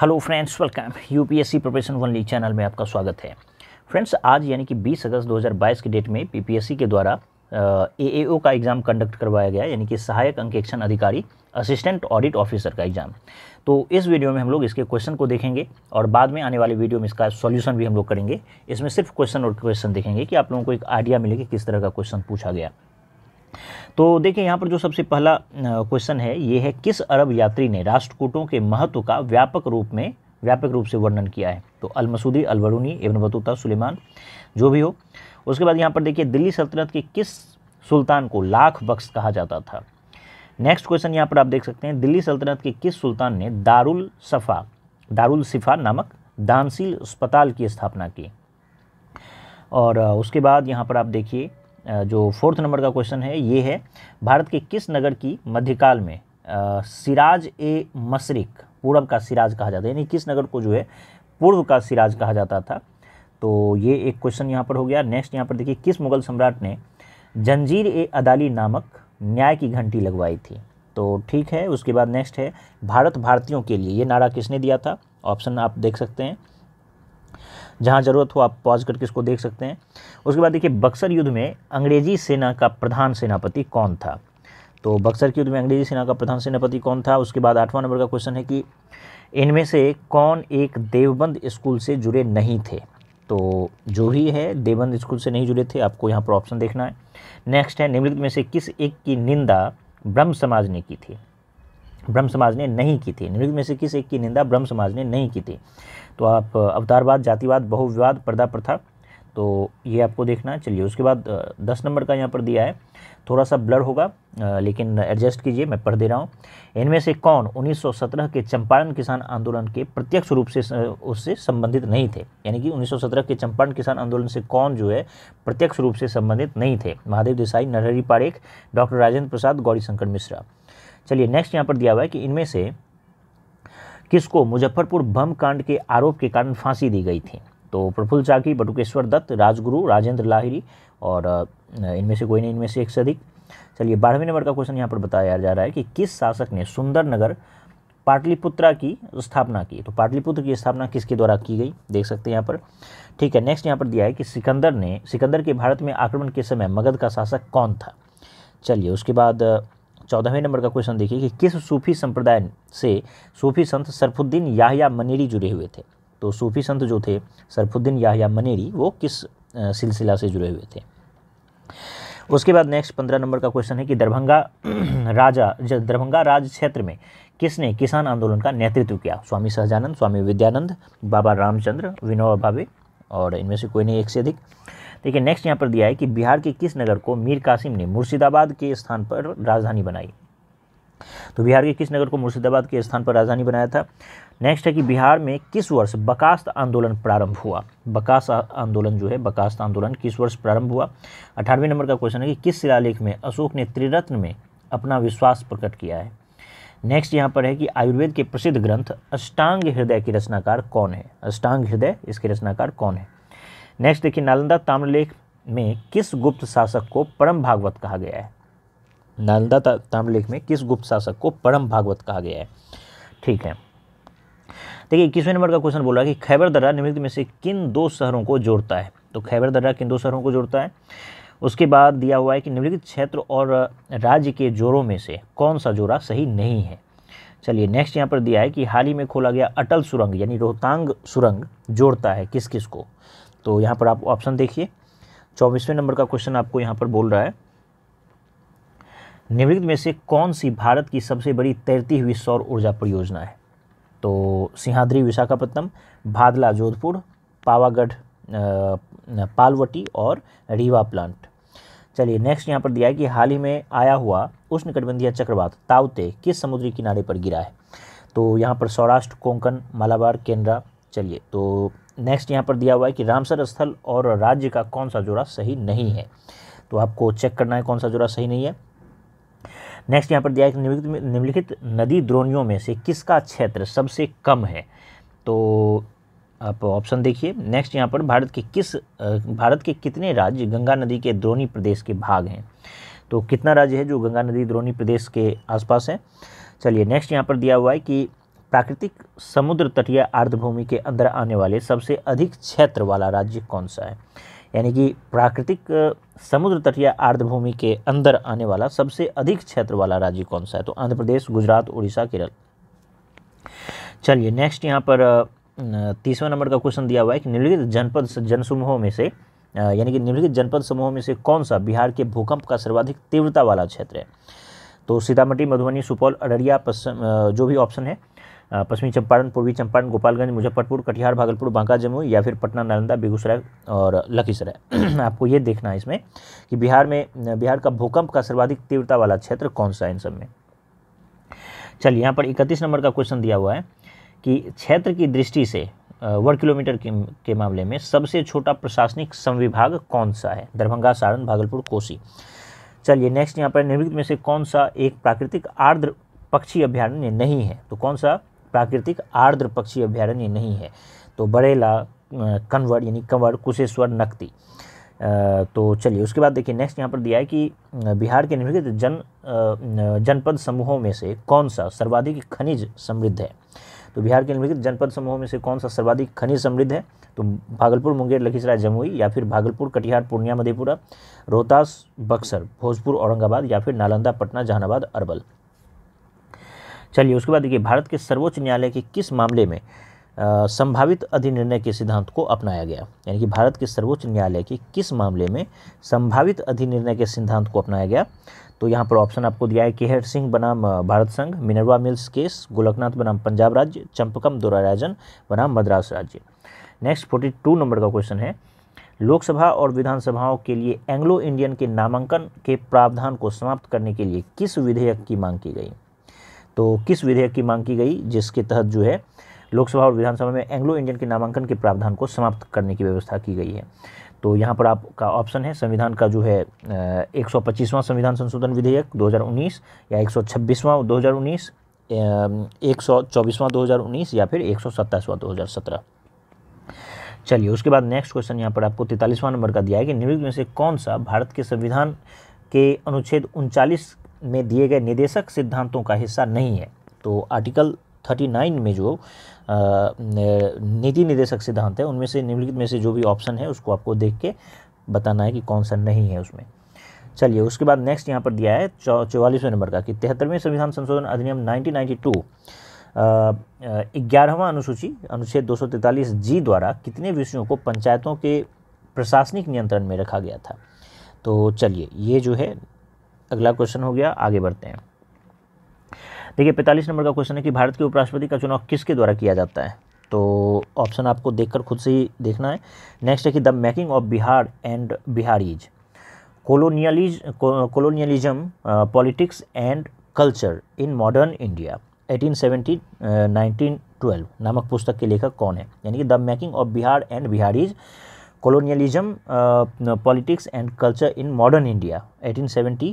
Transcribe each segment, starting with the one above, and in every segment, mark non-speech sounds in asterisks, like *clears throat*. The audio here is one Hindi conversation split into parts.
Hello friends welcome UPSC preparation only channel में आपका स्वागत है फ्रेंड्स आज यानी कि 20 अगस्त 2022 की डेट में पीपीएससी के द्वारा एएओ का एग्ज़ाम कंडक्ट करवाया गया यानी कि सहायक अंकेक्षण अधिकारी असिस्टेंट ऑडिट ऑफिसर का एग्ज़ाम तो इस वीडियो में हम लोग इसके क्वेश्चन को देखेंगे और बाद में आने वाले वीडियो में इसका सॉल्यूशन भी हम लोग करेंगे इसमें सिर्फ क्वेश्चन और क्वेश्चन देखेंगे कि आप लोगों को एक आइडिया मिले कि किस तरह का क्वेश्चन पूछा गया तो देखिए यहाँ पर जो सबसे पहला क्वेश्चन है ये है किस अरब यात्री ने राष्ट्रकूटों के महत्व का व्यापक रूप में व्यापक रूप से वर्णन किया है तो अलमसूदी अलवरूनी इबन बतूता सुलेमान जो भी हो उसके बाद यहाँ पर देखिए दिल्ली सल्तनत के किस सुल्तान को लाख बख्श कहा जाता था नेक्स्ट क्वेश्चन यहाँ पर आप देख सकते हैं दिल्ली सल्तनत के किस सुल्तान ने दारुल सफ़ा दारुल सिफ़ा नामक दानशील अस्पताल की स्थापना की और उसके बाद यहाँ पर आप देखिए जो फोर्थ नंबर का क्वेश्चन है ये है भारत के किस नगर की मध्यकाल में सिराज ए मशरक पूर्व का सिराज कहा जाता है यानी किस नगर को जो है पूर्व का सिराज कहा जाता था तो ये एक क्वेश्चन यहाँ पर हो गया नेक्स्ट यहाँ पर देखिए किस मुगल सम्राट ने जंजीर ए अदाली नामक न्याय की घंटी लगवाई थी तो ठीक है उसके बाद नेक्स्ट है भारत भारतीयों के लिए ये नारा किसने दिया था ऑप्शन आप देख सकते हैं जहाँ ज़रूरत हो आप पॉज करके इसको देख सकते हैं उसके बाद देखिए बक्सर युद्ध में अंग्रेजी सेना का प्रधान सेनापति कौन था तो बक्सर के युद्ध में अंग्रेजी सेना का प्रधान सेनापति कौन था उसके बाद आठवां नंबर का क्वेश्चन है कि इनमें से कौन एक देवबंद स्कूल से जुड़े नहीं थे तो जो भी है देवबंद स्कूल से नहीं जुड़े थे आपको यहाँ पर ऑप्शन देखना है नेक्स्ट है निम्नलिखित में से किस एक की निंदा ब्रह्म समाज ने की थी ब्रह्म समाज ने नहीं की थी निम्नलिखित में से किस एक की निंदा ब्रह्म समाज ने नहीं की थी तो आप अवतारवाद जातिवाद बहुविवाद पर्दा प्रथा तो ये आपको देखना है चलिए उसके बाद दस नंबर का यहाँ पर दिया है थोड़ा सा ब्लर होगा लेकिन एडजस्ट कीजिए मैं पढ़ दे रहा हूँ इनमें से कौन 1917 के चंपारण किसान आंदोलन के प्रत्यक्ष रूप से उससे संबंधित नहीं थे यानी कि 1917 के चंपारण किसान आंदोलन से कौन जो है प्रत्यक्ष रूप से संबंधित नहीं थे महादेव देसाई नरहरी पारेख डॉक्टर राजेंद्र प्रसाद गौरीशंकर मिश्रा चलिए नेक्स्ट यहाँ पर दिया हुआ है कि इनमें से किसको मुजफ्फरपुर बम कांड के आरोप के कारण फांसी दी गई थी तो प्रफुल्ल चाकी बटुकेश्वर दत्त राजगुरु राजेंद्र लाहिरी और इनमें से कोई नहीं इनमें से एक से अधिक चलिए बारहवें नंबर का क्वेश्चन यहाँ पर बताया जा रहा है कि किस शासक ने सुंदर नगर पाटलिपुत्रा की स्थापना की तो पाटलिपुत्र की स्थापना किसके द्वारा की गई देख सकते हैं यहाँ पर ठीक है नेक्स्ट यहाँ पर दिया है कि सिकंदर ने सिकंदर के भारत में आक्रमण के समय मगध का शासक कौन था चलिए उसके बाद चौदहवें नंबर का क्वेश्चन देखिए कि किस सूफी संप्रदाय से सूफी संत सरफुद्दीन याहिया मनेरी जुड़े हुए थे तो सूफी संत जो थे सरफुद्दीन याहिया मनेरी वो किस सिलसिला से जुड़े हुए थे उसके बाद नेक्स्ट पंद्रह नंबर का क्वेश्चन है कि दरभंगा *clears throat* राजा दरभंगा राज क्षेत्र में किसने किसान आंदोलन का नेतृत्व किया स्वामी सहजानंद स्वामी विद्यानंद बाबा रामचंद्र विनोबा भावे और इनमें से कोई नहीं एक से अधिक देखिए नेक्स्ट यहाँ पर दिया है कि बिहार के किस नगर को मीर कासिम ने मुर्शिदाबाद के स्थान पर राजधानी बनाई तो बिहार के किस नगर को मुर्शिदाबाद के स्थान पर राजधानी बनाया था नेक्स्ट है कि बिहार में किस वर्ष बकास्त आंदोलन प्रारंभ हुआ बकास आंदोलन जो है बकास्त आंदोलन किस वर्ष प्रारंभ हुआ अठारहवें नंबर का क्वेश्चन है कि किस शिलालेख में अशोक ने त्रिरत्न में अपना विश्वास प्रकट किया है नेक्स्ट यहाँ पर है कि आयुर्वेद के प्रसिद्ध ग्रंथ अष्टांग हृदय के रचनाकार कौन है अष्टांग हृदय इसके रचनाकार कौन है नेक्स्ट देखिए नालंदा ताम्रलेख में किस गुप्त शासक को परम भागवत कहा गया है नालंदा ताम्रलेख में किस गुप्त शासक को परम भागवत कहा गया है ठीक है देखिए इक्कीसवें नंबर का क्वेश्चन बोला कि खैबर दर्रा निम्नलिखित में से किन दो शहरों को जोड़ता है तो खैबर दर्रा किन दो शहरों को जोड़ता है उसके बाद दिया हुआ है कि निम्नलिखित क्षेत्र और राज्य के जोड़ों में से कौन सा जोड़ा सही नहीं है चलिए नेक्स्ट यहाँ पर दिया है कि हाल ही में खोला गया अटल सुरंग यानी रोहतांग सुरंग जोड़ता है किस किस को तो यहाँ पर आप ऑप्शन देखिए चौबीसवें नंबर का क्वेश्चन आपको यहाँ पर बोल रहा है निम्नलिखित में से कौन सी भारत की सबसे बड़ी तैरती हुई सौर ऊर्जा परियोजना है तो सिंहाद्री विशाखापत्तनम भादला जोधपुर पावागढ़ पालवटी और रीवा प्लांट चलिए नेक्स्ट यहाँ पर दिया है कि हाल ही में आया हुआ उष्णकटिबंधीय चक्रवात ताउते किस समुद्री किनारे पर गिरा है तो यहाँ पर सौराष्ट्र कोंकण मालाबार केन्द्रा चलिए तो नेक्स्ट यहाँ पर दिया हुआ है कि रामसर स्थल और राज्य का कौन सा जोड़ा सही नहीं है तो आपको चेक करना है कौन सा जोड़ा सही नहीं है नेक्स्ट यहाँ पर दिया है कि निम्नलिखित नदी द्रोणियों में से किसका क्षेत्र सबसे कम है तो आप ऑप्शन देखिए नेक्स्ट यहाँ पर भारत के किस भारत के कितने राज्य गंगा नदी के द्रोणी प्रदेश के भाग हैं तो कितना राज्य है जो गंगा नदी द्रोणी प्रदेश के आसपास है चलिए नेक्स्ट यहाँ पर दिया हुआ है कि प्राकृतिक समुद्र तटीय आर्द्रभूमि के अंदर आने वाले सबसे अधिक क्षेत्र वाला राज्य कौन सा है यानी कि प्राकृतिक समुद्र तटीय आर्द्रभूमि के अंदर आने वाला सबसे अधिक क्षेत्र वाला राज्य कौन सा है तो आंध्र प्रदेश गुजरात उड़ीसा केरल चलिए नेक्स्ट यहाँ पर तीसवा नंबर का क्वेश्चन दिया हुआ है कि निम्नलिखित जनपद जनसमूहों में से यानी कि निम्नलिखित जनपद समूहों में से कौन सा बिहार के भूकंप का सर्वाधिक तीव्रता वाला क्षेत्र है तो सीतामढ़ी मधुबनी सुपौल अररिया पश्चिम जो भी ऑप्शन है पश्चिमी चंपारण पूर्वी चंपारण गोपालगंज मुजफ्फरपुर कटिहार भागलपुर बांका जमुई या फिर पटना नालंदा बेगूसराय और लखीसराय *clears throat* आपको ये देखना है इसमें कि बिहार में बिहार का भूकंप का सर्वाधिक तीव्रता वाला क्षेत्र कौन सा है इन सब में चलिए यहाँ पर इकतीस नंबर का क्वेश्चन दिया हुआ है कि क्षेत्र की दृष्टि से वर्ग किलोमीटर के, के मामले में सबसे छोटा प्रशासनिक संविभाग कौन सा है दरभंगा सारण भागलपुर कोसी चलिए नेक्स्ट यहाँ पर निर्मित में से कौन सा एक प्राकृतिक आर्द्र पक्षी अभ्यारण्य नहीं है तो कौन सा प्राकृतिक आर्द्र पक्षी अभ्यारण्य नहीं है तो बरेला कन्वर यानी कंवर कुशेश्वर नकती तो चलिए उसके बाद देखिए नेक्स्ट यहाँ पर दिया है कि बिहार के निम्नलिखित जन जनपद समूहों में से कौन सा सर्वाधिक खनिज समृद्ध है तो बिहार के निम्नलिखित जनपद समूहों में से कौन सा सर्वाधिक खनिज समृद्ध है तो भागलपुर मुंगेर लखीसराय जमुई या फिर भागलपुर कटिहार पूर्णिया मधेपुरा रोहतास बक्सर भोजपुर औरंगाबाद या फिर नालंदा पटना जहानाबाद अरबल चलिए उसके बाद देखिए भारत के सर्वोच्च न्यायालय के किस मामले में संभावित अधिनिर्णय के सिद्धांत को अपनाया गया यानी कि भारत के सर्वोच्च न्यायालय के किस मामले में संभावित अधिनिर्णय के सिद्धांत को अपनाया गया तो यहाँ पर ऑप्शन आपको दिया है केहर सिंह बनाम भारत संघ मिनरवा मिल्स केस गोलकनाथ बनाम पंजाब राज्य चंपकम दुराराजन बनाम मद्रास राज्य नेक्स्ट फोर्टी टू नंबर का क्वेश्चन है लोकसभा और विधानसभाओं के लिए एंग्लो इंडियन के नामांकन के प्रावधान को समाप्त करने के लिए किस विधेयक की मांग की गई तो किस विधेयक की मांग की गई जिसके तहत जो है लोकसभा और विधानसभा में एंग्लो इंडियन के नामांकन के प्रावधान को समाप्त करने की व्यवस्था की गई है तो यहाँ पर आपका ऑप्शन है संविधान का जो है एक संविधान संशोधन विधेयक 2019 या एक सौ एक सौ 2019 या फिर एक सौ चलिए उसके बाद नेक्स्ट क्वेश्चन यहाँ पर आपको तैतालीसवां नंबर का दिया है कि निम्न में से कौन सा भारत के संविधान के अनुच्छेद उनचालीस में दिए गए निदेशक सिद्धांतों का हिस्सा नहीं है तो आर्टिकल थर्टी नाइन में जो नीति निदेशक सिद्धांत है उनमें से निम्नलिखित में से जो भी ऑप्शन है उसको आपको देख के बताना है कि कौन सा नहीं है उसमें चलिए उसके बाद नेक्स्ट यहाँ पर दिया है चौवालीसवें नंबर का कि तिहत्तरवें संविधान संशोधन अधिनियम 1992 ग्यारहवां अनुसूची अनुच्छेद दो जी द्वारा कितने विषयों को पंचायतों के प्रशासनिक नियंत्रण में रखा गया था तो चलिए ये जो है अगला क्वेश्चन हो गया आगे बढ़ते हैं देखिए पैंतालीस नंबर का क्वेश्चन है कि भारत के उपराष्ट्रपति का चुनाव किसके द्वारा किया जाता है तो ऑप्शन आपको देखकर खुद से ही देखना है नेक्स्ट है कि the making of Bihar and Biharis colonializ colonialism politics and culture in modern India 1870-1912 नामक पुस्तक के लेखक कौन है यानी कि the making of Bihar and Biharis colonialism politics and culture in modern India 1870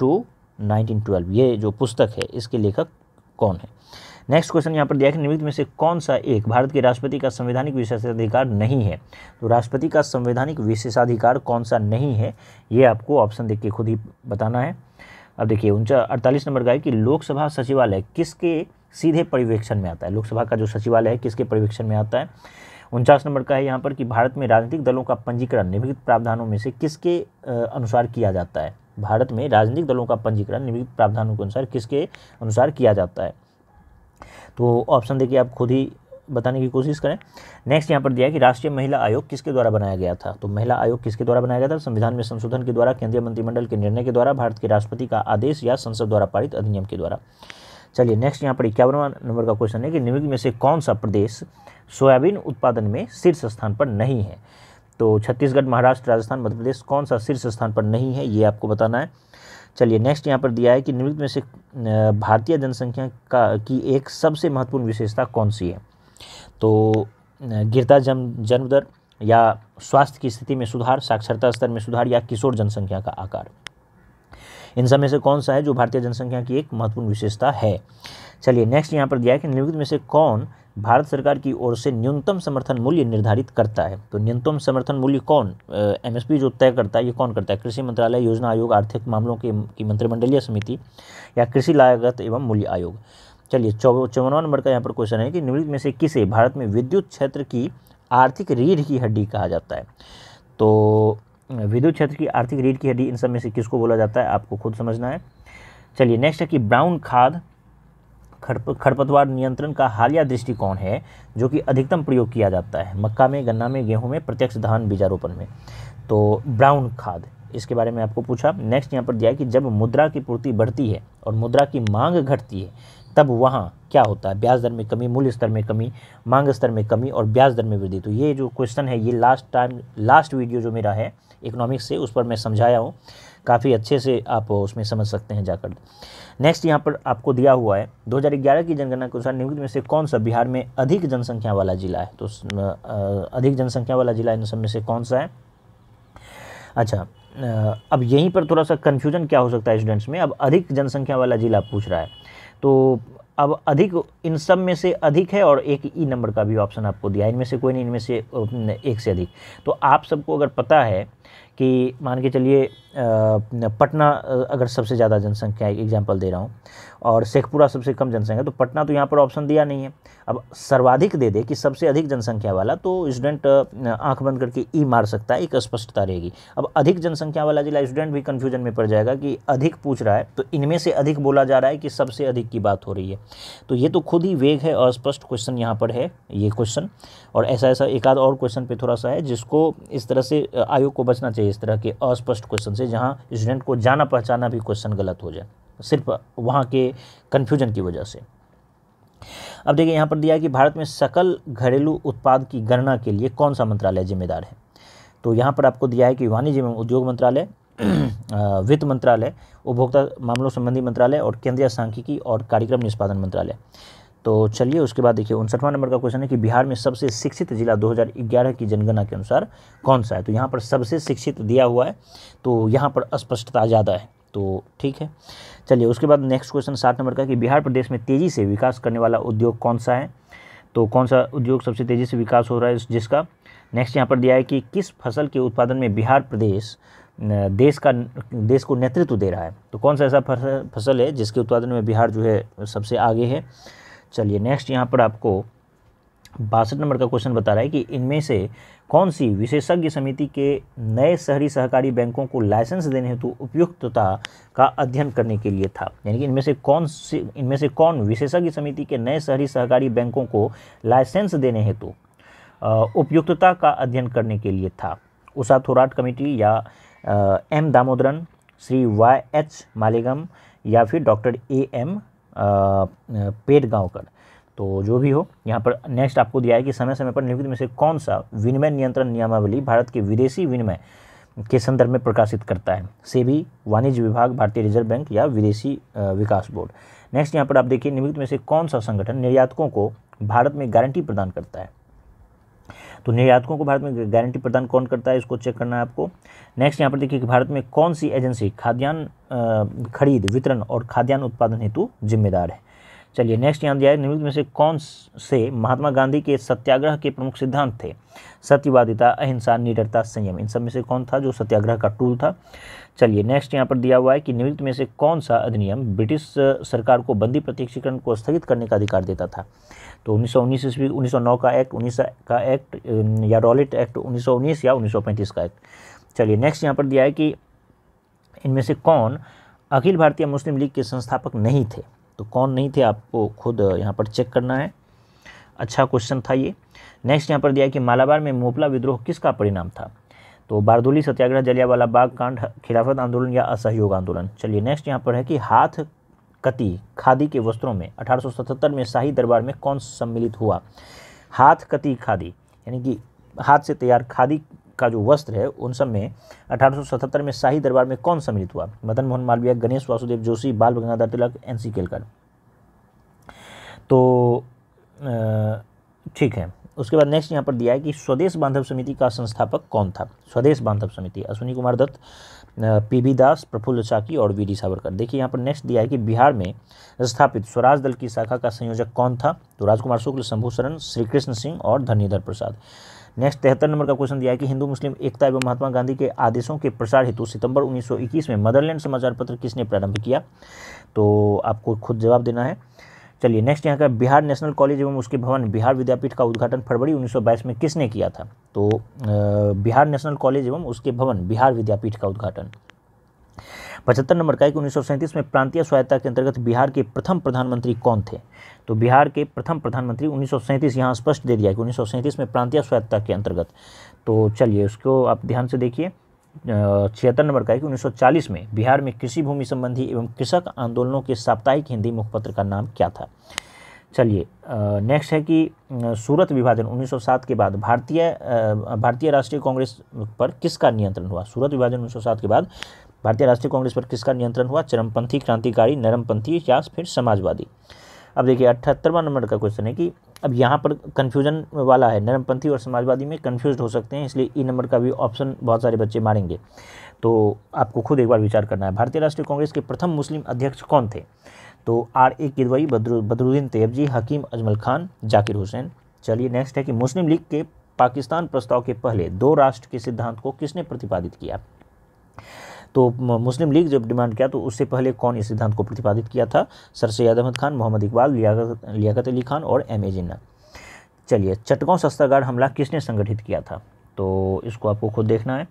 to 1912 ये जो पुस्तक है इसके लेखक कौन है नेक्स्ट क्वेश्चन यहाँ पर दिया है निमित्त में से कौन सा एक भारत के राष्ट्रपति का संवैधानिक विशेषाधिकार नहीं है तो राष्ट्रपति का संवैधानिक विशेषाधिकार कौन सा नहीं है ये आपको ऑप्शन देख के खुद ही बताना है अब देखिए उनचा अड़तालीस नंबर का है कि लोकसभा सचिवालय किसके सीधे परिवेक्षण में आता है लोकसभा का जो सचिवालय है किसके परिवेक्षण में आता है उनचास नंबर का है यहाँ पर कि भारत में राजनीतिक दलों का पंजीकरण निम्नलिखित प्रावधानों में से किसके अनुसार किया जाता है भारत में राजनीतिक दलों का पंजीकरण निम्नलिखित प्रावधानों के अनुसार किसके अनुसार किया जाता है तो ऑप्शन देखिए आप खुद ही बताने की कोशिश करें नेक्स्ट यहाँ पर दिया कि राष्ट्रीय महिला आयोग किसके द्वारा बनाया गया था तो महिला आयोग किसके द्वारा बनाया गया था संविधान में संशोधन के द्वारा केंद्रीय मंत्रिमंडल के निर्णय के द्वारा भारत के राष्ट्रपति का आदेश या संसद द्वारा पारित अधिनियम के द्वारा चलिए नेक्स्ट यहाँ पर इक्यावनवा नंबर का क्वेश्चन है कि निम्नलिखित में से कौन सा प्रदेश सोयाबीन उत्पादन में शीर्ष स्थान पर नहीं है तो छत्तीसगढ़ महाराष्ट्र राजस्थान मध्य प्रदेश कौन सा शीर्ष स्थान पर नहीं है ये आपको बताना है चलिए नेक्स्ट यहाँ पर दिया है कि निम्नलिखित में से भारतीय जनसंख्या का की एक सबसे महत्वपूर्ण विशेषता कौन सी है तो गिरता जन्म जन्म दर या स्वास्थ्य की स्थिति में सुधार साक्षरता स्तर में सुधार या किशोर जनसंख्या का आकार इन सब में से कौन सा है जो भारतीय जनसंख्या की एक महत्वपूर्ण विशेषता है चलिए नेक्स्ट यहाँ पर दिया है कि निम्नलिखित में से कौन भारत सरकार की ओर से न्यूनतम समर्थन मूल्य निर्धारित करता है तो न्यूनतम समर्थन मूल्य कौन एमएसपी जो तय करता है ये कौन करता है कृषि मंत्रालय योजना आयोग आर्थिक मामलों के की मंत्रिमंडलीय समिति या कृषि लागत एवं मूल्य आयोग चलिए चौ चौवनवा नंबर का यहाँ पर क्वेश्चन है कि निम्नलिखित में से किसे भारत में विद्युत क्षेत्र की आर्थिक रीढ़ की हड्डी कहा जाता है तो विद्युत क्षेत्र की आर्थिक रीढ़ की हड्डी इन सब में से किसको बोला जाता है आपको खुद समझना है चलिए नेक्स्ट है कि ब्राउन खाद खरपतवार नियंत्रण का हालिया दृष्टिकोण है जो कि अधिकतम प्रयोग किया जाता है मक्का में गन्ना में गेहूं में प्रत्यक्ष धान बीजारोपण में तो ब्राउन खाद इसके बारे में आपको पूछा नेक्स्ट यहाँ पर दिया है कि जब मुद्रा की पूर्ति बढ़ती है और मुद्रा की मांग घटती है तब वहाँ क्या होता है ब्याज दर में कमी मूल्य स्तर में कमी मांग स्तर में कमी और ब्याज दर में वृद्धि तो ये जो क्वेश्चन है ये लास्ट टाइम लास्ट वीडियो जो मेरा है इकोनॉमिक्स से उस पर मैं समझाया हूँ काफ़ी अच्छे से आप उसमें समझ सकते हैं जाकर नेक्स्ट यहाँ पर आपको दिया हुआ है 2011 की जनगणना के अनुसार निम्नलिखित में से कौन सा बिहार में अधिक जनसंख्या वाला जिला है तो अधिक जनसंख्या वाला जिला इन सब में से कौन सा है अच्छा अब यहीं पर थोड़ा सा कन्फ्यूजन क्या हो सकता है स्टूडेंट्स में अब अधिक जनसंख्या वाला जिला पूछ रहा है तो अब अधिक इन सब में से अधिक है और एक ई e नंबर का भी ऑप्शन आपको दिया है इनमें से कोई नहीं इनमें से एक से अधिक तो आप सबको अगर पता है कि मान के चलिए पटना अगर सबसे ज़्यादा जनसंख्या है एग्जाम्पल दे रहा हूँ और शेखपुरा सबसे कम जनसंख्या तो पटना तो यहाँ पर ऑप्शन दिया नहीं है अब सर्वाधिक दे दे कि सबसे अधिक जनसंख्या वाला तो स्टूडेंट आंख बंद करके ई मार सकता है एक स्पष्टता रहेगी अब अधिक जनसंख्या वाला जिला स्टूडेंट भी कन्फ्यूजन में पड़ जाएगा कि अधिक पूछ रहा है तो इनमें से अधिक बोला जा रहा है कि सबसे अधिक की बात हो रही है तो ये तो खुद ही वेग है अस्पष्ट क्वेश्चन यहाँ पर है ये क्वेश्चन और ऐसा ऐसा एक आध और क्वेश्चन पर थोड़ा सा है जिसको इस तरह से आयोग को बचना चाहिए इस तरह के अस्पष्ट क्वेश्चन से से जहाँ स्टूडेंट को जाना पहचाना भी क्वेश्चन गलत हो जाए सिर्फ वहाँ के कन्फ्यूजन की वजह से अब देखिए यहाँ पर दिया कि भारत में सकल घरेलू उत्पाद की गणना के लिए कौन सा मंत्रालय जिम्मेदार है तो यहाँ पर आपको दिया है कि वाणिज्य एवं उद्योग मंत्रालय *clears throat* वित्त मंत्रालय उपभोक्ता मामलों संबंधी मंत्रालय और केंद्रीय सांख्यिकी और कार्यक्रम निष्पादन मंत्रालय तो चलिए उसके बाद देखिए उनसठवां नंबर का क्वेश्चन है कि बिहार में सबसे शिक्षित जिला 2011 की जनगणना के अनुसार कौन सा है तो यहाँ पर सबसे शिक्षित दिया हुआ है तो यहाँ पर स्पष्टता ज़्यादा है तो ठीक है चलिए उसके बाद नेक्स्ट क्वेश्चन सात नंबर का कि बिहार प्रदेश में तेज़ी से विकास करने वाला उद्योग कौन सा है तो कौन सा उद्योग सबसे तेज़ी से विकास हो रहा है जिसका नेक्स्ट यहाँ पर दिया है कि किस फसल के उत्पादन में बिहार प्रदेश देश का देश को नेतृत्व दे रहा है तो कौन सा ऐसा फसल है जिसके उत्पादन में बिहार जो है सबसे आगे है चलिए नेक्स्ट यहाँ पर आपको बासठ नंबर का क्वेश्चन बता रहा है कि इनमें से कौन सी विशेषज्ञ समिति के नए शहरी सहकारी बैंकों को लाइसेंस देने हेतु उपयुक्तता का अध्ययन करने के लिए था यानी कि इनमें से कौन सी इनमें से कौन विशेषज्ञ समिति के नए शहरी सहकारी बैंकों को लाइसेंस देने हेतु उपयुक्तता का अध्ययन करने के लिए था उषा थोराट कमेटी या M Damodaran Shri Y H Malegam या फिर doctor A M Petgaonkar तो जो भी हो यहाँ पर नेक्स्ट आपको दिया है कि समय समय पर निम्नलिखित में से कौन सा विनिमय नियंत्रण नियमावली भारत के विदेशी विनिमय के संदर्भ में प्रकाशित करता है सेबी वाणिज्य विभाग भारतीय रिजर्व बैंक या विदेशी विकास बोर्ड नेक्स्ट यहाँ पर आप देखिए निम्नलिखित में से कौन सा संगठन निर्यातकों को भारत में गारंटी प्रदान करता है तो निर्यातकों को भारत में गारंटी प्रदान कौन करता है इसको चेक करना है आपको नेक्स्ट यहाँ पर देखिए कि भारत में कौन सी एजेंसी खाद्यान्न खरीद वितरण और खाद्यान्न उत्पादन हेतु जिम्मेदार है चलिए नेक्स्ट यहाँ दिया है निम्नलिखित में से कौन से महात्मा गांधी के सत्याग्रह के प्रमुख सिद्धांत थे सत्यवादिता अहिंसा निडरता संयम इन सब में से कौन था जो सत्याग्रह का टूल था चलिए नेक्स्ट यहाँ पर दिया हुआ है कि निम्नलिखित में से कौन सा अधिनियम ब्रिटिश सरकार को बंदी प्रत्यक्षीकरण को स्थगित करने का अधिकार देता था तो उन्नीस सौ उन्नीस ईस्वी उन्नीस सौ नौ का एक्ट उन्नीस का एक्ट या रॉलेट एक्ट उन्नीस सौ उन्नीस या उन्नीस सौ पैंतीस का एक्ट चलिए नेक्स्ट यहाँ पर दिया है कि इनमें से कौन अखिल भारतीय मुस्लिम लीग के संस्थापक नहीं थे तो कौन नहीं थे आपको खुद यहाँ पर चेक करना है अच्छा क्वेश्चन था ये नेक्स्ट यहाँ पर दिया कि मालाबार में मोपला विद्रोह किसका परिणाम था तो बारदोली सत्याग्रह जलियावाला बाग कांड खिलाफत आंदोलन या असहयोग आंदोलन चलिए नेक्स्ट यहाँ पर है कि हाथ कती खादी के वस्त्रों में 1877 में शाही दरबार में कौन सम्मिलित हुआ हाथ कती खादी यानी कि हाथ से तैयार खादी का जो वस्त्र है उन सब में 1877 में शाही दरबार में कौन सम्मिलित हुआ मदन मोहन मालवीय गणेश वासुदेव जोशी बाल गंगाधर तिलक एन सी केलकर तो ठीक है उसके बाद नेक्स्ट यहाँ पर दिया है कि स्वदेश बांधव समिति का संस्थापक कौन था स्वदेश बांधव समिति अश्विनी कुमार दत्त पी बी दास प्रफुल्ल चाकी और डी सावरकर देखिए यहाँ पर नेक्स्ट दिया है कि बिहार में स्थापित स्वराज दल की शाखा का संयोजक कौन था तो राजकुमार शुक्ल शंभू श्रीकृष्ण सिंह और धनीधर प्रसाद नेक्स्ट तिहत्तर नंबर का क्वेश्चन दिया है कि हिंदू मुस्लिम एकता एवं महात्मा गांधी के आदेशों के प्रसार हेतु सितंबर 1921 में मदरलैंड समाचार पत्र किसने प्रारंभ किया तो आपको खुद जवाब देना है चलिए नेक्स्ट यहाँ का बिहार नेशनल कॉलेज एवं उसके भवन बिहार विद्यापीठ का उद्घाटन फरवरी 1922 में किसने किया था तो बिहार नेशनल कॉलेज एवं उसके भवन बिहार विद्यापीठ का उद्घाटन पचहत्तर नंबर का एक उन्नीस में प्रांतीय स्वायत्ता के अंतर्गत बिहार के प्रथम प्रधानमंत्री कौन थे तो बिहार के प्रथम प्रधानमंत्री उन्नीस सौ यहाँ स्पष्ट दे दिया कि उन्नीस में प्रांतीय स्वायत्ता के अंतर्गत तो चलिए उसको आप ध्यान से देखिए छिहत्तर नंबर का है कि 1940 में बिहार में कृषि भूमि संबंधी एवं कृषक आंदोलनों के साप्ताहिक हिंदी मुखपत्र का नाम क्या था चलिए नेक्स्ट है कि सूरत विभाजन 1907 के बाद भारतीय भारतीय राष्ट्रीय कांग्रेस पर किसका नियंत्रण हुआ सूरत विभाजन 1907 के बाद भारतीय राष्ट्रीय कांग्रेस पर किसका नियंत्रण हुआ चरमपंथी क्रांतिकारी नरमपंथी या फिर समाजवादी अब देखिए अठहत्तरवा नंबर का क्वेश्चन है कि अब यहाँ पर कन्फ्यूजन वाला है नरमपंथी और समाजवादी में कन्फ्यूज हो सकते हैं इसलिए ई नंबर का भी ऑप्शन बहुत सारे बच्चे मारेंगे तो आपको खुद एक बार विचार करना है भारतीय राष्ट्रीय कांग्रेस के प्रथम मुस्लिम अध्यक्ष कौन थे तो R A Kidwai Badruddin Tyabji Hakim Ajmal Khan Zakir Hussain चलिए नेक्स्ट है कि मुस्लिम लीग के पाकिस्तान प्रस्ताव के पहले दो राष्ट्र के सिद्धांत को किसने प्रतिपादित किया तो मुस्लिम लीग जब डिमांड किया तो उससे पहले कौन इस सिद्धांत को प्रतिपादित किया था सर सैद अहमद खान मोहम्मद इकबाल लियाकत लियाकत अली खान और एम ए जिन्ना चलिए चटगांव सस्तागार हमला किसने संगठित किया था तो इसको आपको खुद देखना है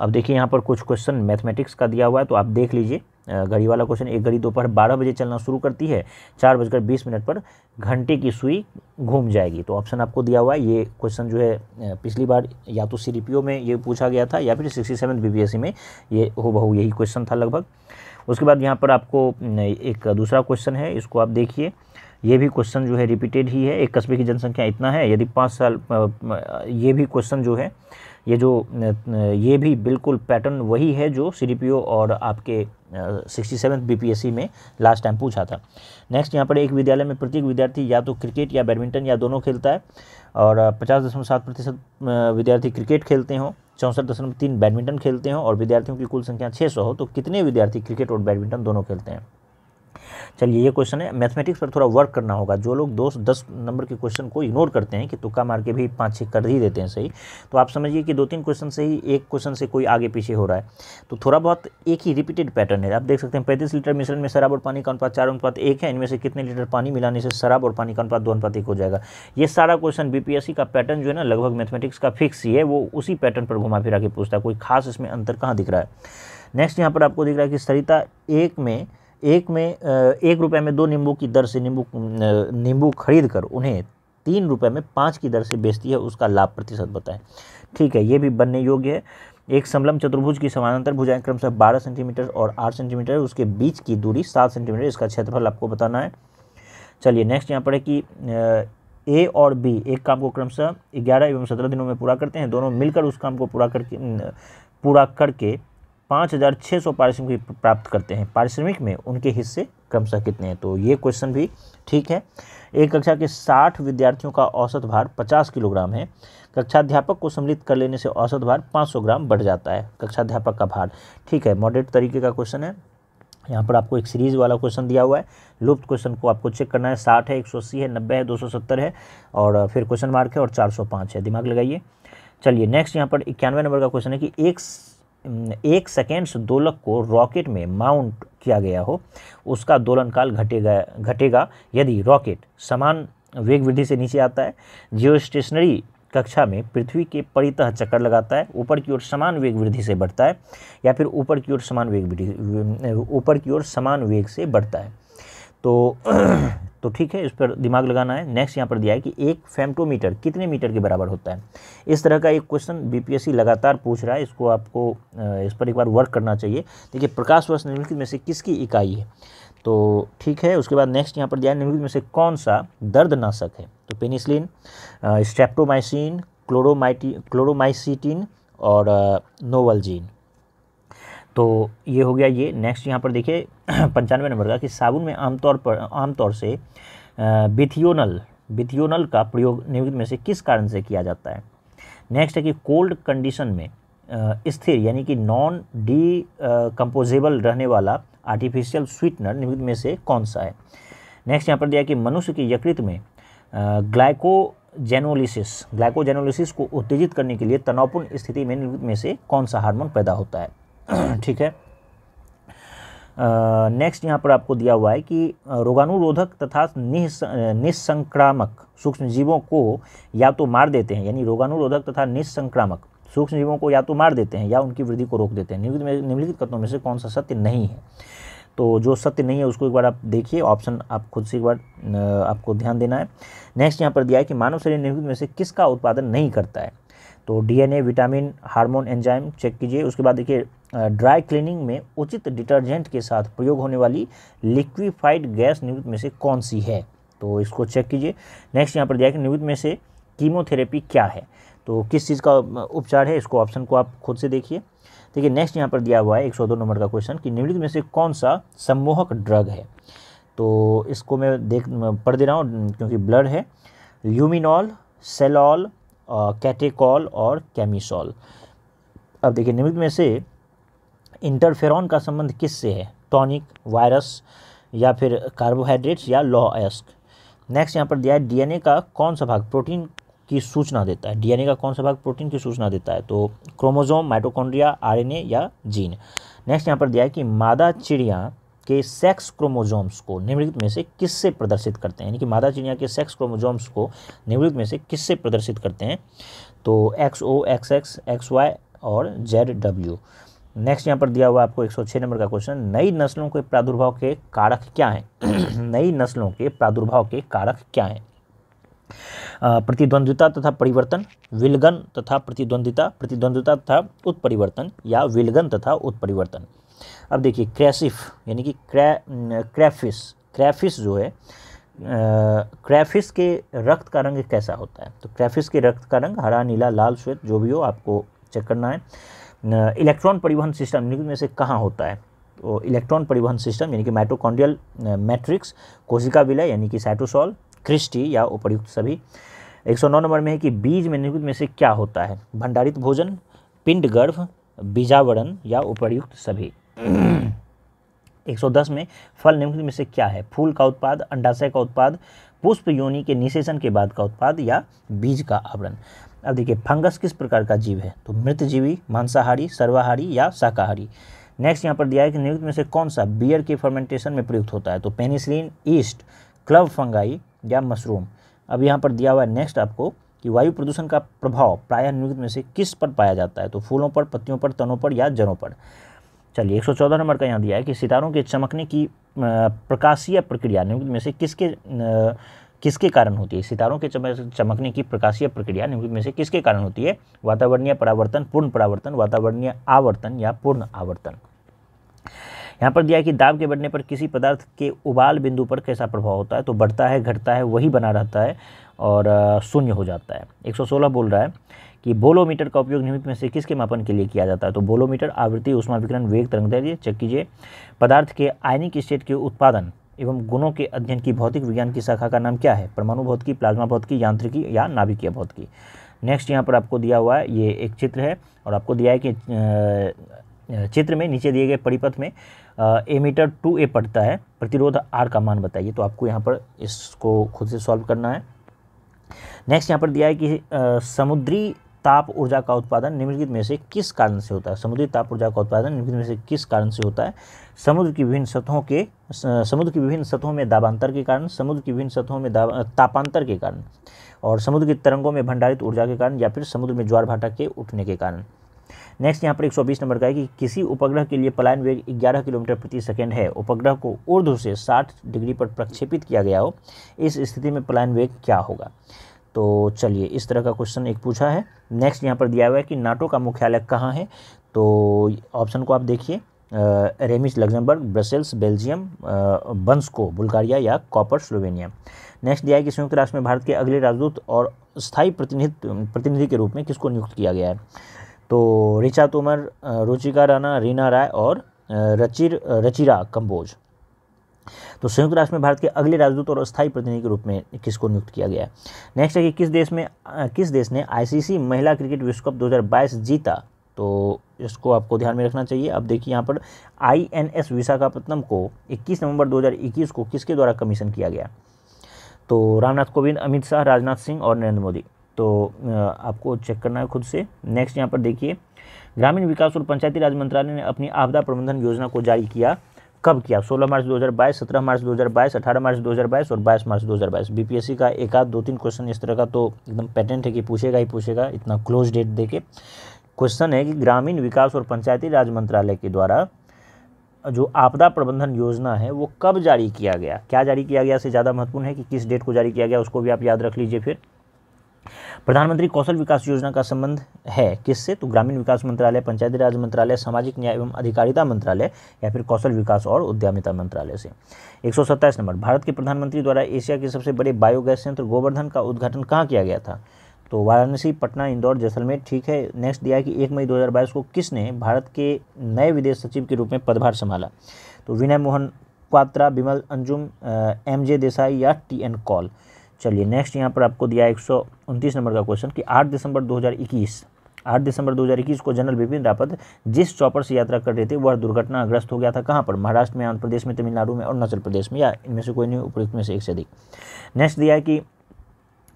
अब देखिए यहाँ पर कुछ क्वेश्चन मैथमेटिक्स का दिया हुआ है तो आप देख लीजिए घड़ी वाला क्वेश्चन एक घड़ी दोपहर बारह बजे चलना शुरू करती है चार बजकर बीस मिनट पर घंटे की सुई घूम जाएगी तो ऑप्शन आपको दिया हुआ है ये क्वेश्चन जो है पिछली बार या तो सी में ये पूछा गया था या फिर सिक्सटी सेवन बी में ये हो बहू यही क्वेश्चन था लगभग उसके बाद यहाँ पर आपको एक दूसरा क्वेश्चन है इसको आप देखिए ये भी क्वेश्चन जो है रिपीटेड ही है एक कस्बे की जनसंख्या इतना है यदि पाँच साल ये भी क्वेश्चन जो है ये जो ये भी बिल्कुल पैटर्न वही है जो सी और आपके सिक्सटी सेवन बी में लास्ट टाइम पूछा था नेक्स्ट यहाँ पर एक विद्यालय में प्रत्येक विद्यार्थी या तो क्रिकेट या बैडमिंटन या दोनों खेलता है और पचास दशमलव सात प्रतिशत विद्यार्थी क्रिकेट खेलते हों चौंसठ दशमलव तीन बैडमिंटन खेलते हों और विद्यार्थियों की कुल संख्या छः सौ हो तो कितने विद्यार्थी क्रिकेट और बैडमिंटन दोनों खेलते हैं चलिए ये क्वेश्चन है मैथमेटिक्स पर थोड़ा वर्क करना होगा जो लोग दोस्त दस नंबर के क्वेश्चन को इग्नोर करते हैं कि तुक्का मार के भी पाँच छः कर ही देते हैं सही तो आप समझिए कि दो तीन क्वेश्चन से ही एक क्वेश्चन से कोई आगे पीछे हो रहा है तो थोड़ा बहुत एक ही रिपीटेड पैटर्न है आप देख सकते हैं पैंतीस लीटर मिश्रण में शराब और पानी का अनुपात चार अनुपात एक है इनमें से कितने लीटर पानी मिलाने से शराब और पानी का अनुपात दो अनुपात एक हो जाएगा ये सारा क्वेश्चन बीपीएससी का पैटर्न जो है ना लगभग मैथमेटिक्स का फिक्स ही है वो उसी पैटर्न पर घुमा फिरा के पूछता है कोई खास इसमें अंतर कहाँ दिख रहा है नेक्स्ट यहाँ पर आपको दिख रहा है कि सरिता एक में एक में एक रुपये में दो नींबू की दर से नींबू नींबू खरीद कर उन्हें तीन रुपये में पाँच की दर से बेचती है उसका लाभ प्रतिशत बताएं ठीक है ये भी बनने योग्य है एक समलम चतुर्भुज की समानांतर भुजाएं क्रमशः बारह सेंटीमीटर और आठ सेंटीमीटर उसके बीच की दूरी सात सेंटीमीटर इसका क्षेत्रफल आपको बताना है चलिए नेक्स्ट यहाँ पर है कि ए और बी एक काम को क्रमशः ग्यारह एवं सत्रह दिनों में पूरा करते हैं दोनों मिलकर उस काम को पूरा करके पूरा करके पाँच हज़ार छः सौ पारिश्रमिक प्राप्त करते हैं पारिश्रमिक में उनके हिस्से कम से कितने हैं तो ये क्वेश्चन भी ठीक है एक कक्षा के साठ विद्यार्थियों का औसत भार पचास किलोग्राम है कक्षाध्यापक को सम्मिलित कर लेने से औसत भार पाँच सौ ग्राम बढ़ जाता है कक्षा अध्यापक का भार ठीक है मॉडरेट तरीके का क्वेश्चन है यहाँ पर आपको एक सीरीज वाला क्वेश्चन दिया हुआ है लुप्त क्वेश्चन को आपको चेक करना है साठ है एक सौ अस्सी है नब्बे है दो सौ सत्तर है और फिर क्वेश्चन मार्क है और चार सौ पाँच है दिमाग लगाइए चलिए नेक्स्ट यहाँ पर इक्यानवे नंबर का क्वेश्चन है कि एक हम्म, एक सेकेंड से दोलक को रॉकेट में माउंट किया गया हो उसका दोलन काल घटेगा घटेगा यदि रॉकेट समान वेग वृद्धि से नीचे आता है जियो स्टेशनरी कक्षा में पृथ्वी के परितः चक्कर लगाता है ऊपर की ओर समान वेग वृद्धि से बढ़ता है या फिर ऊपर की ओर समान वेग वृद्धि ऊपर की ओर समान वेग से बढ़ता है तो *clears throat* तो ठीक है इस पर दिमाग लगाना है नेक्स्ट यहाँ पर दिया है कि एक फेमटोमीटर कितने मीटर के बराबर होता है इस तरह का एक क्वेश्चन बीपीएससी लगातार पूछ रहा है इसको आपको इस पर एक बार वर्क करना चाहिए देखिए प्रकाश वर्ष निम्नलिखित में से किसकी इकाई है तो ठीक है उसके बाद नेक्स्ट यहाँ पर दिया है निम्नलिखित में से कौन सा दर्दनाशक है तो पेनिसलिन स्ट्रेप्टोमाइसिन क्लोरोमाइटी क्लोरोमाइसिटिन और नोवलजीन तो ये हो गया ये नेक्स्ट यहाँ पर देखिए *clears throat* पंचानवे नंबर का कि साबुन में आमतौर पर आमतौर से बिथियोनल बिथियोनल का प्रयोग निम्नलिखित में से किस कारण से किया जाता है नेक्स्ट है कि कोल्ड कंडीशन में स्थिर यानी कि नॉन डी कंपोजेबल रहने वाला आर्टिफिशियल स्वीटनर निम्नलिखित में से कौन सा है नेक्स्ट यहाँ पर दिया कि मनुष्य की यकृत में ग्लाइकोजेनोलिसिस ग्लाइकोजेनोलिसिस को उत्तेजित करने के लिए तनावपूर्ण स्थिति में निम्नलिखित में से कौन सा हार्मोन पैदा होता है *clears throat* ठीक है नेक्स्ट यहाँ पर आपको दिया हुआ है कि रोगाणुरोधक तथा निसंक्रामक सूक्ष्म जीवों को या तो मार देते हैं यानी रोगाणुरोधक तथा निसंक्रामक सूक्ष्म जीवों को या तो मार देते हैं या उनकी वृद्धि को रोक देते हैं निम्नलिखित कथनों में से कौन सा सत्य नहीं है तो जो सत्य नहीं है उसको एक बार आप देखिए ऑप्शन आप खुद से एक बार आपको ध्यान देना है नेक्स्ट यहाँ पर दिया है कि मानव शरीर निम्नलिखित में से किसका उत्पादन नहीं करता है तो DNA vitamin hormone enzyme check कीजिए उसके बाद देखिए ड्राई क्लीनिंग में उचित डिटर्जेंट के साथ प्रयोग होने वाली लिक्विफाइड गैस निवृत्त में से कौन सी है तो इसको चेक कीजिए नेक्स्ट यहाँ पर दिया कि निवृत्त में से कीमोथेरेपी क्या है तो किस चीज़ का उपचार है इसको ऑप्शन को आप खुद से देखिए देखिए नेक्स्ट यहाँ पर दिया हुआ है 102 नंबर का क्वेश्चन कि निम्नलिखित में से कौन सा सम्मोहक ड्रग है तो इसको मैं देख पढ़ दे रहा हूँ क्योंकि ब्लड है ल्यूमिनॉल सेलॉल कैटेकॉल और कैमिसॉल अब देखिए निमित्त में से इंटरफेरॉन का संबंध किससे है टॉनिक वायरस या फिर कार्बोहाइड्रेट्स या लॉ एस्क नेक्स्ट यहाँ पर दिया है डीएनए का कौन सा भाग प्रोटीन की सूचना देता है डीएनए का कौन सा भाग प्रोटीन की सूचना देता है तो क्रोमोजोम माइटोकॉन्ड्रिया आरएनए या जीन नेक्स्ट यहाँ पर दिया है कि मादा चिड़िया के सेक्स क्रोमोजोम्स को निम्नलिखित में से किससे प्रदर्शित करते हैं यानी कि मादा चिड़िया के सेक्स क्रोमोजोम्स को निम्नलिखित में से किससे प्रदर्शित करते हैं तो X O X X X Y और जेड डब्ल्यू नेक्स्ट यहाँ पर दिया हुआ आपको 106 नंबर का क्वेश्चन नई नस्लों के प्रादुर्भाव के कारक क्या हैं *clears throat* नई नस्लों के प्रादुर्भाव के कारक क्या हैं प्रतिद्वंदिता तथा परिवर्तन विलगन तथा प्रतिद्वंदिता प्रतिद्वंदिता तथा उत्परिवर्तन या विलगन तथा उत्परिवर्तन अब देखिए क्रैसिफ यानी कि क्रै क्रैफिस क्रैफिस जो है क्रैफिस के रक्त का रंग कैसा होता है तो क्रैफिस के रक्त का रंग हरा नीला लाल श्वेत जो भी हो आपको चेक करना है इलेक्ट्रॉन परिवहन सिस्टम निम्न में से कहाँ होता है तो इलेक्ट्रॉन परिवहन सिस्टम यानी कि माइटोकॉन्ड्रियल मैट्रिक्स कोशिका विलय यानी कि साइटोसॉल क्रिस्टी या उपयुक्त सभी एक सौ नौ नंबर में है कि बीज में निम्नलिखित में से क्या होता है भंडारित भोजन पिंड गर्भ बीजावरण या उपरयुक्त सभी 110 हम्म। में फल निम्नलिखित में से क्या है फूल का उत्पाद अंडाशय का उत्पाद पुष्प योनि के निषेचन के बाद का उत्पाद या बीज का आवरण अब देखिए फंगस किस प्रकार का जीव है तो मृत जीवी मांसाहारी सर्वाहारी या शाकाहारी नेक्स्ट यहाँ पर दिया है कि निम्नलिखित में से कौन सा बियर के फर्मेंटेशन में प्रयुक्त होता है तो पेनिसिलिन ईस्ट क्लब फंगाई या मशरूम अब यहाँ पर दिया हुआ है नेक्स्ट आपको कि वायु प्रदूषण का प्रभाव प्रायः निम्नलिखित में से किस पर पाया जाता है तो फूलों पर पत्तियों पर तनों पर या जड़ों पर चलिए एक सौ चौदह नंबर का यहाँ दिया है कि सितारों के चमकने की प्रकाशीय प्रक्रिया निम्नलिखित में से किसके किसके कारण होती है सितारों के चमकने की प्रकाशीय प्रक्रिया निम्नलिखित में से किसके कारण होती है वातावरणीय परावर्तन पूर्ण परावर्तन वातावरणीय आवर्तन या पूर्ण आवर्तन यहाँ पर दिया है कि दाब के बढ़ने पर किसी पदार्थ के उबाल बिंदु पर कैसा प्रभाव होता है तो बढ़ता है घटता है वही बना रहता है और शून्य हो जाता है एक बोल रहा है कि बोलोमीटर का उपयोग निमित्त में से किसके मापन के लिए किया जाता है तो बोलोमीटर आवृत्ति उष्मा विकरण वेग तरंग दैर्य चेक कीजिए पदार्थ के आयनिक स्टेट के उत्पादन एवं गुणों के अध्ययन की भौतिक विज्ञान की शाखा का नाम क्या है परमाणु भौतिकी प्लाज्मा भौतिकी यांत्रिकी या नाभिकीय भौतिकी नेक्स्ट यहाँ पर आपको दिया हुआ है ये एक चित्र है और आपको दिया है कि चित्र में नीचे दिए गए परिपथ में ए मीटर टू ए पड़ता है प्रतिरोध आर का मान बताइए तो आपको यहाँ पर इसको खुद से सॉल्व करना है नेक्स्ट यहाँ पर दिया है कि समुद्री ताप ऊर्जा का उत्पादन निम्नलिखित में से किस कारण से होता है समुद्री ताप ऊर्जा का उत्पादन निम्नलिखित में से किस कारण से होता है समुद्र की विभिन्न सतहों के समुद्र की विभिन्न सतहों में दाबांतर के कारण समुद्र की विभिन्न सतहों में तापांतर के कारण और समुद्र की तरंगों में भंडारित ऊर्जा के कारण या फिर समुद्र में ज्वार भाटा के उठने के कारण नेक्स्ट यहाँ पर बीस नंबर का है कि किसी उपग्रह के लिए पलायन वेग ग्यारह किलोमीटर प्रति सेकेंड है उपग्रह को ऊर्ध से साठ डिग्री पर प्रक्षेपित किया गया हो इस स्थिति में पलायन वेग क्या होगा तो चलिए इस तरह का क्वेश्चन एक पूछा है नेक्स्ट यहाँ पर दिया हुआ है कि नाटो का मुख्यालय कहाँ है तो ऑप्शन को आप देखिए Remich Luxembourg Brussels Belgium Bansko Bulgaria या कॉपर स्लोवेनिया नेक्स्ट दिया है कि संयुक्त राष्ट्र में भारत के अगले राजदूत और स्थायी प्रतिनिधित्व प्रतिनिधि के रूप में किसको नियुक्त किया गया है तो रिचा तोमर रुचिका राना रीना राय और रचिर रचिरा कंबोज तो संयुक्त राष्ट्र में भारत के अगले राजदूत और अस्थायी प्रतिनिधि के रूप में किसको नियुक्त किया गया है नेक्स्ट है कि किस देश में किस देश ने आईसीसी महिला क्रिकेट विश्व कप 2022 जीता तो इसको आपको ध्यान में रखना चाहिए अब देखिए यहाँ पर आई एन एस विशाखापत्तनम को 21 नवंबर 2021 को किसके द्वारा कमीशन किया गया तो रामनाथ कोविंद अमित शाह राजनाथ सिंह और नरेंद्र मोदी तो आपको चेक करना है खुद से नेक्स्ट यहाँ पर देखिए ग्रामीण विकास और पंचायती राज मंत्रालय ने अपनी आपदा प्रबंधन योजना को जारी किया कब किया 16 मार्च 2022, 17 मार्च 2022, 18 मार्च 2022 और 22 मार्च 2022 बीपीएससी का एक आध दो तीन क्वेश्चन इस तरह का तो एकदम पेटेंट है कि पूछेगा ही पूछेगा इतना क्लोज डेट देके क्वेश्चन है कि ग्रामीण विकास और पंचायती राज मंत्रालय के द्वारा जो आपदा प्रबंधन योजना है वो कब जारी किया गया क्या जारी किया गया से ज़्यादा महत्वपूर्ण है कि किस डेट को जारी किया गया उसको भी आप याद रख लीजिए फिर प्रधानमंत्री कौशल विकास योजना का संबंध है किससे तो ग्रामीण विकास मंत्रालय पंचायती राज मंत्रालय सामाजिक न्याय एवं अधिकारिता मंत्रालय या फिर कौशल विकास और उद्यमिता मंत्रालय से एक नंबर भारत के प्रधानमंत्री द्वारा एशिया के सबसे बड़े बायोगैस संयंत्र गोवर्धन का उद्घाटन कहाँ किया गया था तो वाराणसी पटना इंदौर जैसलमेर ठीक है नेक्स्ट दिया कि एक मई 2022 को किसने भारत के नए विदेश सचिव के रूप में पदभार संभाला तो विनय मोहन पात्रा बिमल अंजुम एम जे देसाई या टी एन कॉल चलिए नेक्स्ट यहाँ पर आपको दिया एक नंबर का क्वेश्चन कि आठ दिसंबर दो आठ दिसंबर 2021 को जनरल बिपिन रावत जिस चौपर से यात्रा कर रहे थे वह दुर्घटनाग्रस्त हो गया था कहाँ पर महाराष्ट्र में आंध्र प्रदेश में तमिलनाडु में अरुणाचल प्रदेश में या इनमें से कोई नहीं उपयुक्त में से एक से अधिक नेक्स्ट दिया है कि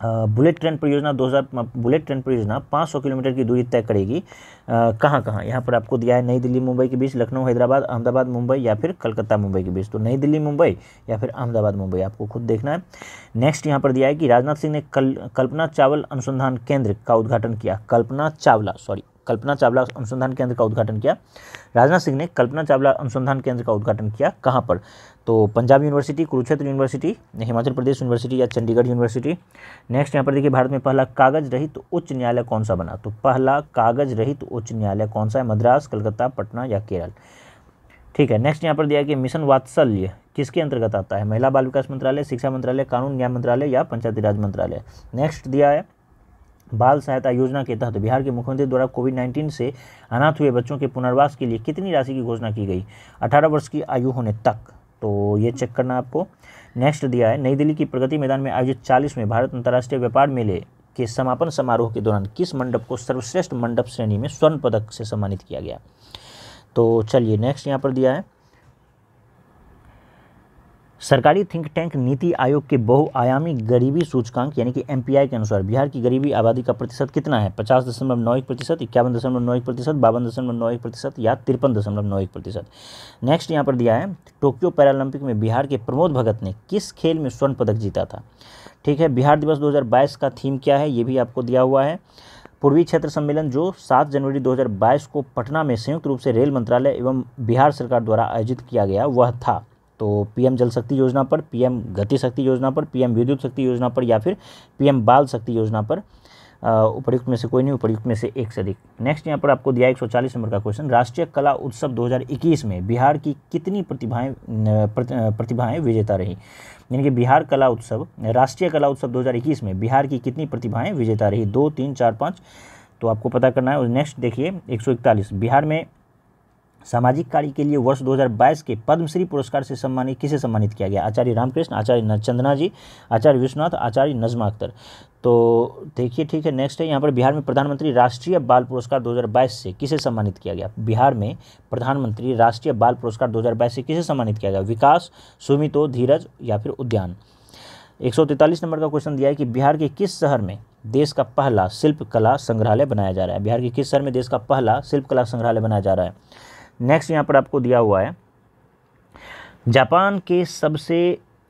बुलेट ट्रेन परियोजना 2000 बुलेट ट्रेन परियोजना 500 किलोमीटर की दूरी तय करेगी कहाँ कहाँ यहाँ पर आपको दिया है नई दिल्ली मुंबई के बीच लखनऊ हैदराबाद अहमदाबाद मुंबई या फिर कलकत्ता मुंबई के बीच तो नई दिल्ली मुंबई या फिर अहमदाबाद मुंबई आपको खुद देखना है नेक्स्ट यहाँ पर दिया है कि राजनाथ सिंह ने कल कल्पना चावल अनुसंधान केंद्र का उद्घाटन किया कल्पना चावला सॉरी कल्पना चावला अनुसंधान केंद्र का उद्घाटन किया राजनाथ सिंह ने कल्पना चावला अनुसंधान केंद्र का उद्घाटन किया कहाँ पर तो Punjab university Kurukshetra university Himachal Pradesh university या चंडीगढ़ यूनिवर्सिटी नेक्स्ट यहाँ पर देखिए भारत में पहला कागज रहित तो उच्च न्यायालय कौन सा बना तो पहला कागज रहित तो उच्च न्यायालय कौन सा है मद्रास कलकत्ता पटना या केरल ठीक है नेक्स्ट यहाँ पर दिया कि मिशन वात्सल्य किसके अंतर्गत आता है महिला बाल विकास मंत्रालय शिक्षा मंत्रालय कानून न्याय मंत्रालय या पंचायती राज मंत्रालय नेक्स्ट दिया है बाल सहायता योजना के तहत बिहार के मुख्यमंत्री द्वारा कोविड 19 से अनाथ हुए बच्चों के पुनर्वास के लिए कितनी राशि की घोषणा की गई 18 वर्ष की आयु होने तक तो ये चेक करना आपको नेक्स्ट दिया है नई दिल्ली की प्रगति मैदान में आयोजित चालीसवें भारत अंतर्राष्ट्रीय व्यापार मेले के समापन समारोह के दौरान किस मंडप को सर्वश्रेष्ठ मंडप श्रेणी में स्वर्ण पदक से सम्मानित किया गया तो चलिए नेक्स्ट यहाँ पर दिया है सरकारी थिंक टैंक नीति आयोग के बहुआयामी गरीबी सूचकांक यानी कि एम के अनुसार बिहार की गरीबी आबादी का प्रतिशत कितना है पचास दशमलव नौ एक प्रतिशत इक्यावन दशमलव नौ एक प्रतिशत बावन दशमलव नौ एक प्रतिशत या तिरपन दशमलव नौ एक प्रतिशत नेक्स्ट यहाँ पर दिया है टोक्यो पैरालंपिक में बिहार के प्रमोद भगत ने किस खेल में स्वर्ण पदक जीता था ठीक है बिहार दिवस दो का थीम क्या है ये भी आपको दिया हुआ है पूर्वी क्षेत्र सम्मेलन जो 7 जनवरी 2022 को पटना में संयुक्त रूप से रेल मंत्रालय एवं बिहार सरकार द्वारा आयोजित किया गया वह था तो पीएम जल शक्ति योजना पर पीएम गति शक्ति योजना पर पीएम विद्युत शक्ति योजना पर या फिर पीएम बाल शक्ति योजना पर उपयुक्त में से कोई नहीं उपयुक्त में से एक से अधिक नेक्स्ट यहाँ पर आपको दिया 140 नंबर का क्वेश्चन राष्ट्रीय कला उत्सव 2021 में बिहार की कितनी प्रतिभाएं प्रतिभाएं विजेता रही यानी कि बिहार कला उत्सव राष्ट्रीय कला उत्सव 2021 में बिहार की कितनी प्रतिभाएं विजेता रही दो तीन चार पाँच तो आपको पता करना है और नेक्स्ट देखिए एक बिहार में सामाजिक कार्य के लिए वर्ष 2022 के पद्मश्री पुरस्कार से सम्मानित किसे सम्मानित किया गया आचार्य रामकृष्ण आचार्य चंदना जी आचार्य विश्वनाथ आचार्य नजमा अख्तर तो देखिए ठीक है नेक्स्ट है यहाँ पर बिहार में प्रधानमंत्री राष्ट्रीय बाल पुरस्कार 2022 से किसे सम्मानित किया गया बिहार में प्रधानमंत्री राष्ट्रीय बाल पुरस्कार दो से किसे सम्मानित किया गया विकास सुमितो धीरज या फिर उद्यान एक नंबर का क्वेश्चन दिया है कि बिहार के किस शहर में देश का पहला शिल्प कला संग्रहालय बनाया जा रहा है बिहार के किस शहर में देश का पहला शिल्प कला संग्रहालय बनाया जा रहा है नेक्स्ट यहाँ पर आपको दिया हुआ है जापान के सबसे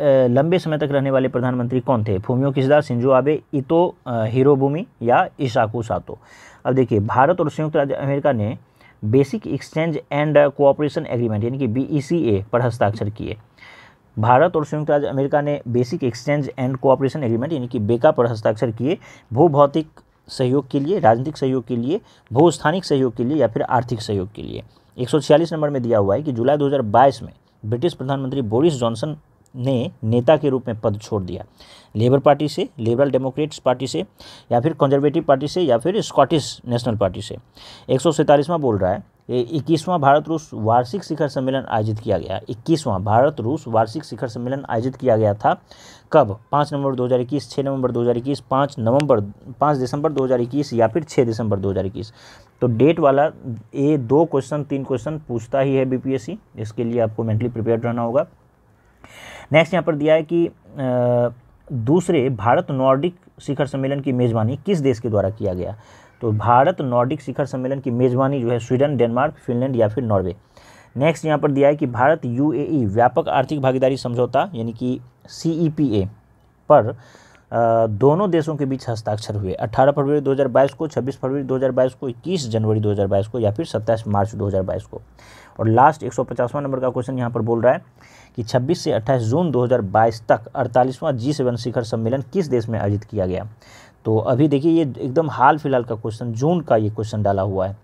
लंबे समय तक रहने वाले प्रधानमंत्री कौन थे फूमियो किसदार सिंजो आबे इतो हिरोबुमी या इशाकू सातो अब देखिए भारत और संयुक्त राज्य अमेरिका ने basic exchange and cooperation agreement यानी कि बी e पर हस्ताक्षर किए भारत और संयुक्त राज्य अमेरिका ने basic exchange and cooperation agreement यानी कि बेका पर हस्ताक्षर किए भू भौतिक सहयोग के लिए राजनीतिक सहयोग के लिए भू स्थानिक सहयोग के लिए या फिर आर्थिक सहयोग के लिए एक नंबर में दिया हुआ है कि जुलाई 2022 में ब्रिटिश प्रधानमंत्री बोरिस जॉनसन ने नेता के रूप में पद छोड़ दिया लेबर पार्टी से लिबरल डेमोक्रेट्स पार्टी से या फिर कंजर्वेटिव पार्टी से या फिर स्कॉटिश नेशनल पार्टी से एक बोल रहा है इक्कीसवां भारत रूस वार्षिक शिखर सम्मेलन आयोजित किया गया इक्कीसवां भारत रूस वार्षिक शिखर सम्मेलन आयोजित किया गया था कब पाँच नवंबर 2021 दो नवंबर इक्कीस पाँच नवंबर पाँच दिसंबर 2021 या फिर छः दिसंबर 2021 तो डेट वाला ये दो क्वेश्चन तीन क्वेश्चन पूछता ही है बीपीएससी इसके लिए आपको मेंटली प्रिपेयर रहना होगा नेक्स्ट यहाँ पर दिया है कि दूसरे भारत नॉर्डिक शिखर सम्मेलन की मेज़बानी किस देश के द्वारा किया गया तो भारत नॉर्डिक शिखर सम्मेलन की मेज़बानी जो है स्वीडन डेनमार्क फिनलैंड या फिर नॉर्वे नेक्स्ट यहाँ पर दिया है कि भारत यूएई व्यापक आर्थिक भागीदारी समझौता यानी कि सी e पर दोनों देशों के बीच हस्ताक्षर हुए 18 फरवरी 2022 को 26 फरवरी 2022 को 21 जनवरी 2022 को या फिर 27 मार्च 2022 को और लास्ट एक नंबर का क्वेश्चन यहाँ पर बोल रहा है कि 26 से 28 जून 2022 तक 48वां जी सेवन शिखर सम्मेलन किस देश में आयोजित किया गया तो अभी देखिए ये एकदम हाल फिलहाल का क्वेश्चन जून का ये क्वेश्चन डाला हुआ है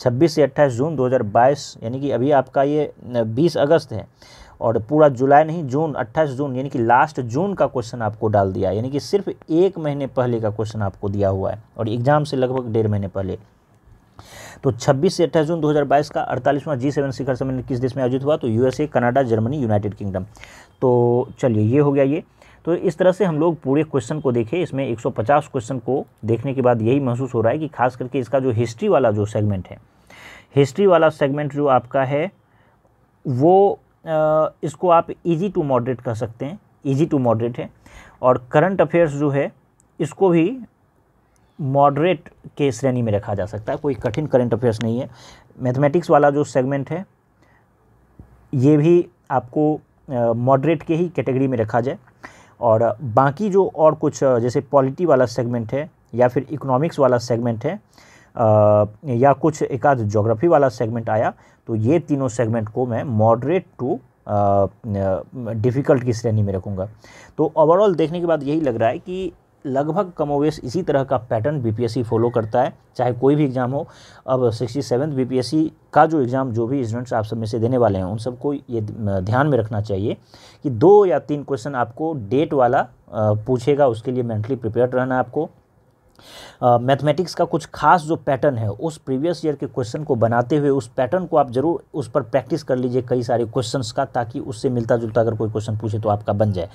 छब्बीस से अट्ठाईस जून दो यानी कि अभी आपका ये बीस अगस्त है और पूरा जुलाई नहीं जून 28 जून यानी कि लास्ट जून का क्वेश्चन आपको डाल दिया यानी कि सिर्फ एक महीने पहले का क्वेश्चन आपको दिया हुआ है और एग्जाम से लगभग डेढ़ महीने पहले तो 26 से 28 जून 2022 का 48वां जी सेवन शिखर सम्मेलन किस देश में आयोजित हुआ तो USA Canada Germany United Kingdom तो चलिए ये हो गया ये तो इस तरह से हम लोग पूरे क्वेश्चन को देखें इसमें 150 क्वेश्चन को देखने के बाद यही महसूस हो रहा है कि खास करके इसका जो हिस्ट्री वाला जो सेगमेंट है हिस्ट्री वाला सेगमेंट जो आपका है वो इसको आप इजी टू मॉडरेट कर सकते हैं इजी टू मॉडरेट है और करंट अफेयर्स जो है इसको भी मॉडरेट के श्रेणी में रखा जा सकता है कोई कठिन करंट अफेयर्स नहीं है मैथमेटिक्स वाला जो सेगमेंट है ये भी आपको मॉडरेट के ही कैटेगरी में रखा जाए और बाकी जो और कुछ जैसे पॉलिटी वाला सेगमेंट है या फिर इकोनॉमिक्स वाला सेगमेंट है या कुछ एक आध जोग्राफ़ी वाला सेगमेंट आया तो ये तीनों सेगमेंट को मैं मॉडरेट टू डिफ़िकल्ट की श्रेणी में रखूँगा तो ओवरऑल देखने के बाद यही लग रहा है कि लगभग कमोवेश इसी तरह का पैटर्न बीपीएससी फॉलो करता है चाहे कोई भी एग्ज़ाम हो अब सिक्सटी सेवन बी का जो एग्ज़ाम जो भी स्टूडेंट्स आप सब में से देने वाले हैं उन सबको ये ध्यान में रखना चाहिए कि दो या तीन क्वेश्चन आपको डेट वाला पूछेगा उसके लिए मेंटली प्रिपेयर रहना आपको मैथमेटिक्स uh, का कुछ खास जो पैटर्न है उस प्रीवियस ईयर के क्वेश्चन को बनाते हुए उस पैटर्न को आप जरूर उस पर प्रैक्टिस कर लीजिए कई सारे क्वेश्चंस का ताकि उससे मिलता जुलता अगर कोई क्वेश्चन पूछे तो आपका बन जाए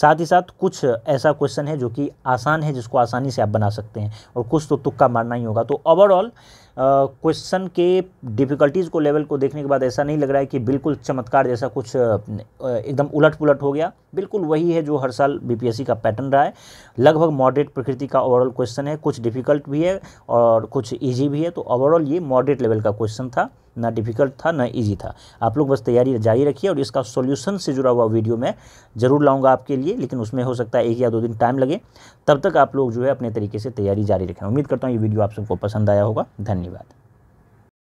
साथ ही साथ कुछ ऐसा क्वेश्चन है जो कि आसान है जिसको आसानी से आप बना सकते हैं और कुछ तो तुक्का मारना ही होगा तो ओवरऑल क्वेश्चन के डिफ़िकल्टीज़ को लेवल को देखने के बाद ऐसा नहीं लग रहा है कि बिल्कुल चमत्कार जैसा कुछ एकदम उलट पुलट हो गया बिल्कुल वही है जो हर साल बीपीएससी का पैटर्न रहा है लगभग मॉडरेट प्रकृति का ओवरऑल क्वेश्चन है कुछ डिफ़िकल्ट भी है और कुछ ईजी भी है तो ओवरऑल ये मॉडरेट लेवल का क्वेश्चन था ना डिफिकल्ट था ना ईजी था आप लोग बस तैयारी जारी रखिए और इसका सोल्यूशन से जुड़ा हुआ वीडियो मैं ज़रूर लाऊंगा आपके लिए लेकिन उसमें हो सकता है एक या दो दिन टाइम लगे तब तक आप लोग जो है अपने तरीके से तैयारी जारी रखें उम्मीद करता हूँ ये वीडियो आप सबको पसंद आया होगा धन्यवाद